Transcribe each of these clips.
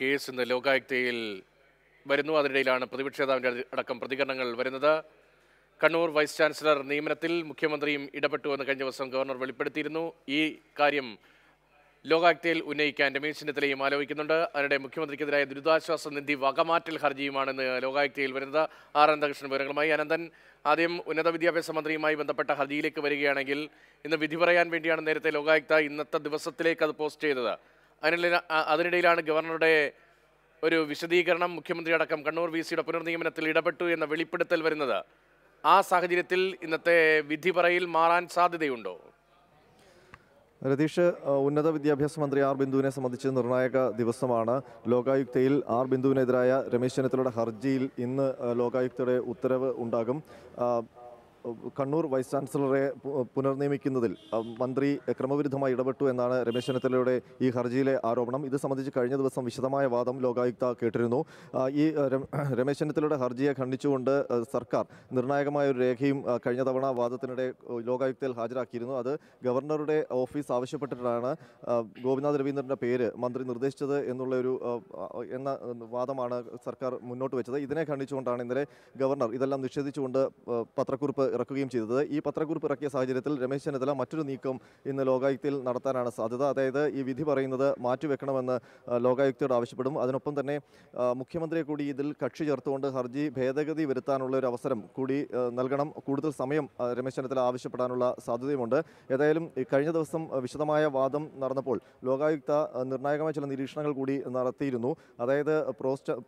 case ഇന്ന് ലോകായുക്തയിൽ വരുന്നു അതിനിടയിലാണ് പ്രതിപക്ഷ നേതാവിൻ്റെ അടക്കം പ്രതികരണങ്ങൾ വരുന്നത് കണ്ണൂർ വൈസ് ചാൻസലർ നിയമനത്തിൽ മുഖ്യമന്ത്രിയും ഇടപെട്ടു എന്ന് കഴിഞ്ഞ ദിവസം ഗവർണർ വെളിപ്പെടുത്തിയിരുന്നു ഈ കാര്യം ലോകായുക്തയിൽ ഉന്നയിക്കാൻ രമേശ് ചെന്നിത്തലയും ആലോചിക്കുന്നുണ്ട് അതിനിടെ മുഖ്യമന്ത്രിക്കെതിരായ ദുരിതാശ്വാസ നിധി വകമാറ്റൽ ഹർജിയുമാണ് ഇന്ന് ലോകായുക്തയിൽ വരുന്നത് ആർ അനന്തകൃഷ്ണൻ വിവരങ്ങളുമായി അനന്തൻ ആദ്യം ഉന്നത വിദ്യാഭ്യാസ മന്ത്രിയുമായി ബന്ധപ്പെട്ട ഹർജിയിലേക്ക് വരികയാണെങ്കിൽ ഇന്ന് വിധി പറയാൻ വേണ്ടിയാണ് നേരത്തെ ലോകായുക്ത ഇന്നത്തെ ദിവസത്തിലേക്ക് അത് പോസ്റ്റ് ചെയ്തത് അതിനിടയിൽ അതിനിടയിലാണ് ഗവർണറുടെ ഒരു വിശദീകരണം മുഖ്യമന്ത്രി അടക്കം കണ്ണൂർ വി സിയുടെ പുനർനിയമനത്തിൽ ഇടപെട്ടു എന്ന വെളിപ്പെടുത്തൽ വരുന്നത് ആ സാഹചര്യത്തിൽ ഇന്നത്തെ വിധി പറയിൽ മാറാൻ സാധ്യതയുണ്ടോ രതീഷ് ഉന്നത വിദ്യാഭ്യാസ മന്ത്രി ആർ ബിന്ദുവിനെ സംബന്ധിച്ച് നിർണായക ദിവസമാണ് ലോകായുക്തയിൽ ആർ ബിന്ദുവിനെതിരായ രമേശ് ചെന്നിത്തലയുടെ ഹർജിയിൽ ഇന്ന് ലോകായുക്തയുടെ ഉത്തരവ് ഉണ്ടാകും കണ്ണൂർ വൈസ് ചാൻസലറെ പുനർനിയമിക്കുന്നതിൽ മന്ത്രി ക്രമവിരുദ്ധമായി ഇടപെട്ടു എന്നാണ് രമേശ് ചെന്നിത്തലയുടെ ഈ ഹർജിയിലെ ആരോപണം ഇത് സംബന്ധിച്ച് കഴിഞ്ഞ ദിവസം വിശദമായ വാദം ലോകായുക്ത കേട്ടിരുന്നു ഈ രമേശ് ചെന്നിത്തലയുടെ ഹർജിയെ ഖണ്ഡിച്ചുകൊണ്ട് സർക്കാർ നിർണായകമായ ഒരു രേഖയും കഴിഞ്ഞ തവണ വാദത്തിനിടെ ലോകായുക്തയിൽ ഹാജരാക്കിയിരുന്നു അത് ഗവർണറുടെ ഓഫീസ് ആവശ്യപ്പെട്ടിട്ടാണ് ഗോപിനാഥ് രവീന്ദ്രൻ്റെ പേര് മന്ത്രി നിർദ്ദേശിച്ചത് എന്നുള്ള ഒരു എന്ന വാദമാണ് സർക്കാർ മുന്നോട്ട് വെച്ചത് ഇതിനെ ഖണ്ഡിച്ചുകൊണ്ടാണ് ഇന്നലെ ഗവർണർ ഇതെല്ലാം നിഷേധിച്ചുകൊണ്ട് പത്രക്കുറിപ്പ് ഇറക്കുകയും ചെയ്തത് ഈ പത്രക്കുറിപ്പ് ഇറക്കിയ സാഹചര്യത്തിൽ രമേശ് ചെന്നിത്തല മറ്റൊരു നീക്കം ഇന്ന് ലോകായുക്തയിൽ നടത്താനാണ് സാധ്യത അതായത് ഈ വിധി പറയുന്നത് മാറ്റിവെക്കണമെന്ന് ലോകായുക്തയോട് ആവശ്യപ്പെടും അതിനൊപ്പം തന്നെ മുഖ്യമന്ത്രിയെ കൂടി ഇതിൽ കക്ഷി ചേർത്തുകൊണ്ട് ഹർജി ഭേദഗതി വരുത്താനുള്ള ഒരു അവസരം കൂടി നൽകണം കൂടുതൽ സമയം രമേശ് ചെന്നിത്തല ആവശ്യപ്പെടാനുള്ള സാധ്യതയുമുണ്ട് ഏതായാലും കഴിഞ്ഞ ദിവസം വിശദമായ വാദം നടന്നപ്പോൾ ലോകായുക്ത നിർണായകമായ ചില നിരീക്ഷണങ്ങൾ കൂടി നടത്തിയിരുന്നു അതായത്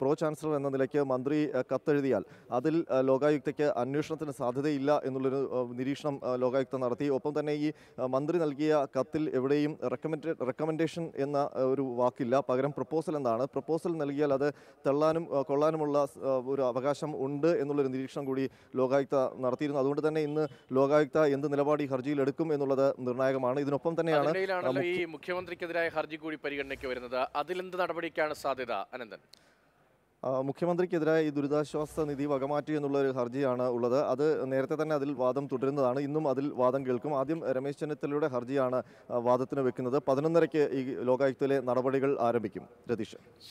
പ്രോ ചാൻസലർ എന്ന നിലയ്ക്ക് മന്ത്രി കത്തെഴുതിയാൽ അതിൽ ലോകായുക്തയ്ക്ക് അന്വേഷണത്തിന് സാധ്യതയില്ല ഇല്ല എന്നുള്ളൊരു നിരീക്ഷണം ലോകായുക്ത നടത്തി ഒപ്പം തന്നെ ഈ മന്ത്രി നൽകിയ കത്തിൽ എവിടെയും റെക്കമെൻഡ് റെക്കമെൻഡേഷൻ എന്ന ഒരു വാക്കില്ല പകരം പ്രപ്പോസൽ എന്നാണ് പ്രപ്പോസൽ നൽകിയാൽ അത് തള്ളാനും കൊള്ളാനുമുള്ള ഒരു അവകാശം ഉണ്ട് എന്നുള്ളൊരു നിരീക്ഷണം കൂടി ലോകായുക്ത നടത്തിയിരുന്നു അതുകൊണ്ട് തന്നെ ഇന്ന് ലോകായുക്ത എന്ത് നിലപാട് ഈ ഹർജിയിൽ എടുക്കും എന്നുള്ളത് നിർണായകമാണ് ഇതിനൊപ്പം തന്നെയാണ് ഈ മുഖ്യമന്ത്രിക്കെതിരായ ഹർജി കൂടി പരിഗണനയ്ക്ക് വരുന്നത് അതിലെന്ത് നടപടിക്കാണ് സാധ്യത അനന്തൻ മുഖ്യമന്ത്രിക്കെതിരായ ഈ ദുരിതാശ്വാസ നിധി വകമാറ്റി എന്നുള്ള ഒരു ഹർജിയാണ് ഉള്ളത് അത് നേരത്തെ തന്നെ അതിൽ വാദം തുടരുന്നതാണ് ഇന്നും അതിൽ വാദം കേൾക്കും ആദ്യം രമേശ് ചെന്നിത്തലയുടെ ഹർജിയാണ് വാദത്തിന് വെക്കുന്നത് പതിനൊന്നരയ്ക്ക് ഈ ലോകായുക്തയിലെ നടപടികൾ ആരംഭിക്കും രതീഷ്